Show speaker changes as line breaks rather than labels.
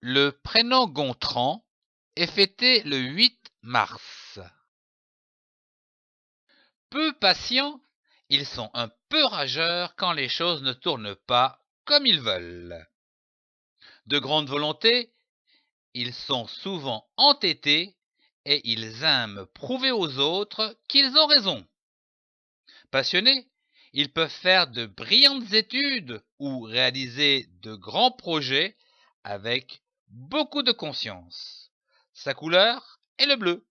Le prénom Gontran est fêté le 8 mars. Peu patients, ils sont un peu rageurs quand les choses ne tournent pas comme ils veulent. De grande volonté, ils sont souvent entêtés et ils aiment prouver aux autres qu'ils ont raison. Passionnés, ils peuvent faire de brillantes études ou réaliser de grands projets avec beaucoup de conscience. Sa couleur est le bleu.